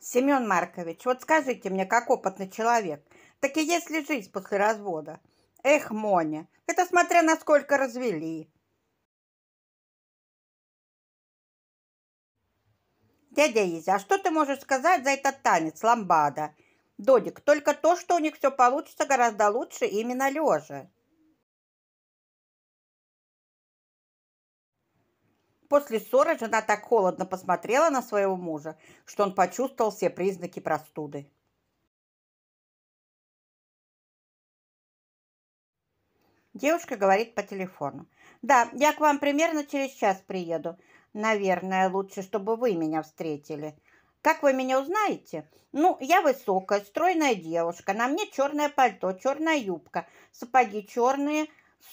Семен Маркович, вот скажите мне, как опытный человек, так и есть ли жизнь после развода? Эх, Моня, это смотря насколько развели. Дядя Изя, а что ты можешь сказать за этот танец ламбада? Додик, только то, что у них все получится гораздо лучше именно лежа. После ссоры жена так холодно посмотрела на своего мужа, что он почувствовал все признаки простуды. Девушка говорит по телефону. «Да, я к вам примерно через час приеду. Наверное, лучше, чтобы вы меня встретили. Как вы меня узнаете? Ну, я высокая, стройная девушка. На мне черное пальто, черная юбка, сапоги черные,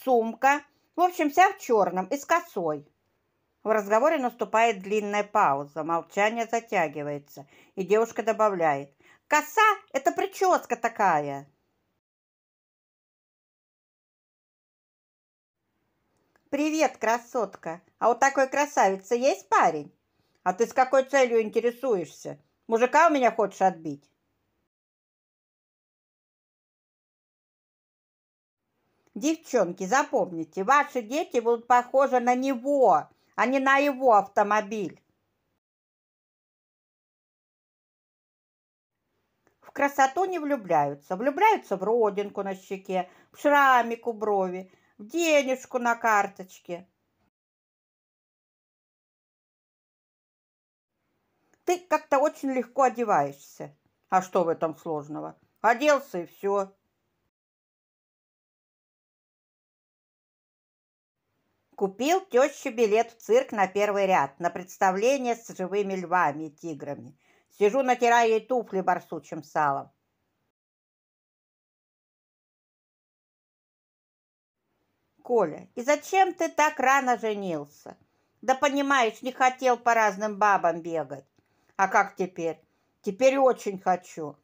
сумка. В общем, вся в черном и с косой». В разговоре наступает длинная пауза, молчание затягивается, и девушка добавляет «Коса – это прическа такая!» «Привет, красотка! А у такой красавицы есть парень? А ты с какой целью интересуешься? Мужика у меня хочешь отбить?» Девчонки, запомните, ваши дети будут похожи на него а не на его автомобиль. В красоту не влюбляются. Влюбляются в родинку на щеке, в шрамик у брови, в денежку на карточке. Ты как-то очень легко одеваешься. А что в этом сложного? Оделся и все. Купил теще билет в цирк на первый ряд, на представление с живыми львами и тиграми. Сижу, натирая ей туфли барсучим салом. Коля, и зачем ты так рано женился? Да понимаешь, не хотел по разным бабам бегать. А как теперь? Теперь очень хочу.